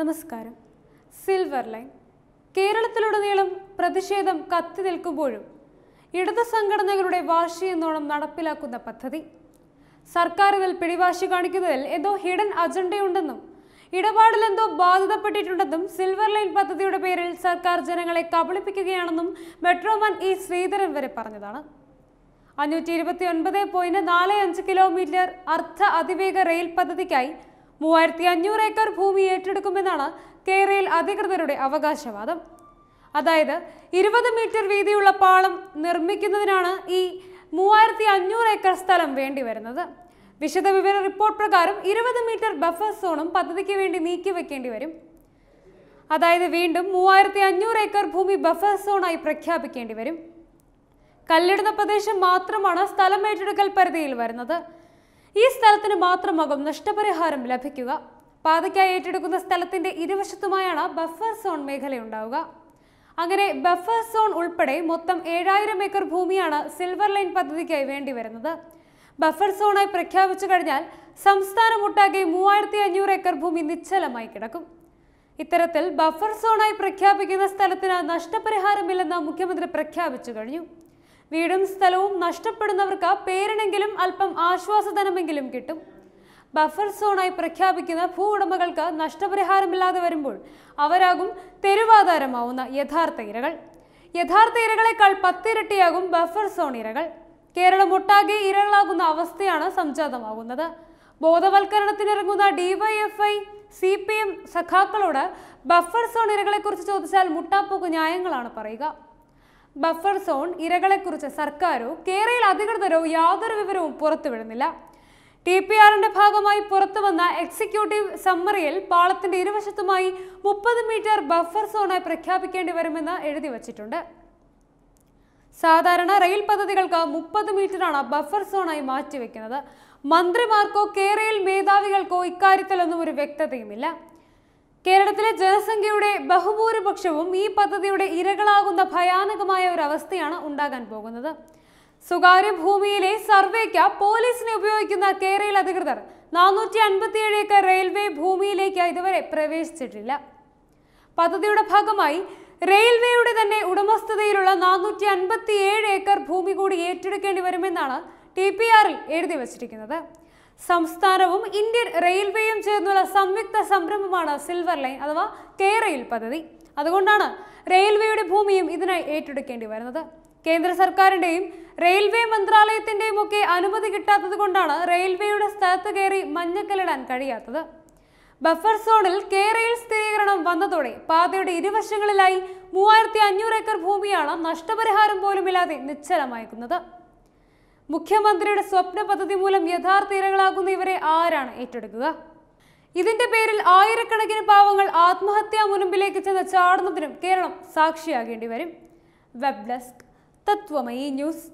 നമസ്കാരം silver line കേരളത്തിലുടനീളം പ്രതിഷേധം കത്തി നിൽക്കുമ്പോഴും ഇടതു സംഘടനകളുടെ വാശിയെന്നോണം നടപ്പിലാക്കുന്ന പദ്ധതി ഇതിൽ പിടിവാശി കാണിക്കുന്നതിൽ എന്തോ ഹിഡൻ അജണ്ടയുണ്ടെന്നും ഇടപാടിൽ എന്തോ ബാധിതപ്പെട്ടിട്ടുണ്ടെന്നും സിൽവർ ലൈൻ പദ്ധതിയുടെ പേരിൽ സർക്കാർ ജനങ്ങളെ കബളിപ്പിക്കുകയാണെന്നും മെട്രോമാൻ ഇ e. ശ്രീധരൻ വരെ പറഞ്ഞതാണ് അഞ്ഞൂറ്റി ഇരുപത്തി ഒൻപത് പോയിന്റ് നാല് അഞ്ച് കിലോമീറ്റർ അർദ്ധ അതിവേഗ റെയിൽ പദ്ധതിക്കായി മൂവായിരത്തി അഞ്ഞൂറ് ഏക്കർ ഭൂമി ഏറ്റെടുക്കുമെന്നാണ് കേരയിൽ അധികൃതരുടെ അവകാശവാദം അതായത് ഇരുപത് മീറ്റർ വീതിയുള്ള പാളം നിർമ്മിക്കുന്നതിനാണ് ഈ മൂവായിരത്തി അഞ്ഞൂറ് ഏക്കർ സ്ഥലം വേണ്ടി വരുന്നത് വിശദവിവര റിപ്പോർട്ട് പ്രകാരം ഇരുപത് മീറ്റർ ബഫർ സോണും പദ്ധതിക്ക് വേണ്ടി വെക്കേണ്ടി വരും അതായത് വീണ്ടും മൂവായിരത്തി അഞ്ഞൂറ് ഏക്കർ ഭൂമി ബഫർ സോണായി പ്രഖ്യാപിക്കേണ്ടി വരും കല്ലിടുന്ന പ്രദേശം മാത്രമാണ് സ്ഥലം ഏറ്റെടുക്കൽ പരിധിയിൽ വരുന്നത് ഈ സ്ഥലത്തിന് മാത്രമാകും നഷ്ടപരിഹാരം ലഭിക്കുക പാതയ്ക്കായി ഏറ്റെടുക്കുന്ന സ്ഥലത്തിന്റെ ഇരുവശത്തുമായാണ് ബഫർ സോൺ മേഖലയുണ്ടാവുക അങ്ങനെ ബഫർ സോൺ ഉൾപ്പെടെ മൊത്തം ഏഴായിരം ഏക്കർ ഭൂമിയാണ് സിൽവർ ലൈൻ പദ്ധതിക്കായി വേണ്ടി വരുന്നത് ബഫർ സോണായി പ്രഖ്യാപിച്ചു കഴിഞ്ഞാൽ ഒട്ടാകെ മൂവായിരത്തി അഞ്ഞൂറ് ഏക്കർ ഭൂമി നിശ്ചലമായി കിടക്കും ഇത്തരത്തിൽ ബഫർ സോണായി പ്രഖ്യാപിക്കുന്ന സ്ഥലത്തിന് നഷ്ടപരിഹാരമില്ലെന്ന് മുഖ്യമന്ത്രി പ്രഖ്യാപിച്ചു കഴിഞ്ഞു വീടും സ്ഥലവും നഷ്ടപ്പെടുന്നവർക്ക് പേരിനെങ്കിലും അല്പം ആശ്വാസധനമെങ്കിലും കിട്ടും ബഫർ സോണായി പ്രഖ്യാപിക്കുന്ന ഭൂ ഉടമകൾക്ക് നഷ്ടപരിഹാരമില്ലാതെ വരുമ്പോൾ അവരാകും തെരുവാധാരമാവുന്ന യഥാർത്ഥ ഇരകൾ യഥാർത്ഥ ഇരകളെക്കാൾ പത്തിരട്ടിയാകും ബഫർ സോൺ ഇരകൾ കേരളം ഒട്ടാകെ ഇരകളാകുന്ന അവസ്ഥയാണ് സംജാതമാകുന്നത് ബോധവൽക്കരണത്തിനിറങ്ങുന്ന ഡിവൈഎഫ്ഐ സി പി എം സഖാക്കളോട് ബഫർ സോൺ ഇരകളെക്കുറിച്ച് ചോദിച്ചാൽ മുട്ടാപ്പോക്ക് ന്യായങ്ങളാണ് പറയുക ബഫർ സോൺ ഇരകളെക്കുറിച്ച് സർക്കാരോ കേരളയിൽ അധികൃതരോ യാതൊരു വിവരവും പുറത്തുവിടുന്നില്ല ടി പി ആറിന്റെ ഭാഗമായി പുറത്തുവന്ന എക്സിക്യൂട്ടീവ് സമ്മറിയിൽ പാളത്തിന്റെ ഇരുവശത്തുമായി മുപ്പത് മീറ്റർ ബഫർ സോണായി പ്രഖ്യാപിക്കേണ്ടി വരുമെന്ന് എഴുതി വച്ചിട്ടുണ്ട് സാധാരണ റെയിൽ പദ്ധതികൾക്ക് മുപ്പത് മീറ്ററാണ് ബഫർ സോണായി മാറ്റിവെക്കുന്നത് മന്ത്രിമാർക്കോ കേരളയിൽ മേധാവികൾക്കോ ഇക്കാര്യത്തിലൊന്നും ഒരു വ്യക്തതയുമില്ല കേരളത്തിലെ ജനസംഖ്യയുടെ ബഹുഭൂരിപക്ഷവും ഈ പദ്ധതിയുടെ ഇരകളാകുന്ന ഭയാനകമായ ഒരു അവസ്ഥയാണ് ഉണ്ടാകാൻ പോകുന്നത് സ്വകാര്യ ഭൂമിയിലെ സർവേക്ക പോലീസിനെ ഉപയോഗിക്കുന്ന കേരള അധികൃതർ നാനൂറ്റി അൻപത്തിയേഴ് ഏക്കർ റെയിൽവേ ഭൂമിയിലേക്ക് ഇതുവരെ പ്രവേശിച്ചിട്ടില്ല പദ്ധതിയുടെ ഭാഗമായി റെയിൽവേയുടെ തന്നെ ഉടമസ്ഥതയിലുള്ള നാനൂറ്റി അൻപത്തിയേഴ് ഏക്കർ ഭൂമി കൂടി ഏറ്റെടുക്കേണ്ടി വരുമെന്നാണ് ടി പി ആറിൽ എഴുതി വച്ചിരിക്കുന്നത് സംസ്ഥാനവും ഇന്ത്യൻ റെയിൽവേയും ചേർന്നുള്ള സംയുക്ത സംരംഭമാണ് സിൽവർ ലൈൻ അഥവാ കെ റെയിൽ പദ്ധതി അതുകൊണ്ടാണ് റെയിൽവേയുടെ ഭൂമിയും ഇതിനായി ഏറ്റെടുക്കേണ്ടി വരുന്നത് കേന്ദ്ര സർക്കാരിൻ്റെയും റെയിൽവേ മന്ത്രാലയത്തിൻ്റെയും ഒക്കെ അനുമതി കിട്ടാത്തത് കൊണ്ടാണ് റെയിൽവേയുടെ സ്ഥലത്ത് കയറി മഞ്ഞക്കല്ലിടാൻ കഴിയാത്തത് ബഫർ സോണിൽ കെ റെയിൽ സ്ഥിരീകരണം വന്നതോടെ പാതയുടെ ഇരുവശങ്ങളിലായി മൂവായിരത്തി അഞ്ഞൂറ് ഏക്കർ ഭൂമിയാണ് നഷ്ടപരിഹാരം പോലുമില്ലാതെ നിശ്ചലമായിരിക്കുന്നത് മുഖ്യമന്ത്രിയുടെ സ്വപ്ന പദ്ധതി മൂലം യഥാർത്ഥ ഇരകളാകുന്ന ഇവരെ ആരാണ് ഏറ്റെടുക്കുക ഇതിന്റെ പേരിൽ ആയിരക്കണക്കിന് പാവങ്ങൾ ആത്മഹത്യാ മുൻപിലേക്ക് ചെന്ന് ചാടുന്നതിനും കേരളം സാക്ഷിയാകേണ്ടി വരും വെബ് ഡെസ്ക് തത്വമയി ന്യൂസ്